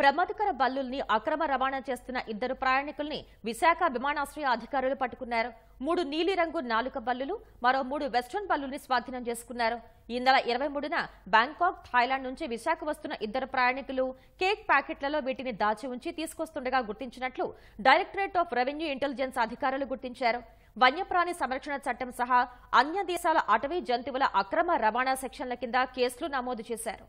ప్రమాదకర బల్లుల్ని అక్రమ రవాణా చేస్తున్న ఇద్దరు ప్రయాణికుల్ని విశాఖ విమానాశ్రయ అధికారులు పట్టుకున్నారు మూడు నీలిరంగు నాలుక బల్లులు మరో మూడు వెస్ట్రన్ బల్లుల్ని స్వాధీనం చేసుకున్నారు ఈ నెల ఇరవై మూడున బ్యాంకాక్ థాయిలాండ్ నుంచి విశాఖ వస్తున్న ఇద్దరు ప్రయాణికులు కేక్ ప్యాకెట్లలో వీటిని దాచి ఉంచి తీసుకొస్తుండగా గుర్తించినట్లు డైరెక్టరేట్ ఆఫ్ రెవెన్యూ ఇంటెలిజెన్స్ అధికారులు గుర్తించారు వన్యప్రాణి సంరక్షణ చట్టం సహా అన్య దేశాల అటవీ జంతువుల అక్రమ రవాణా సెక్షన్ల కింద కేసులు నమోదు చేశారు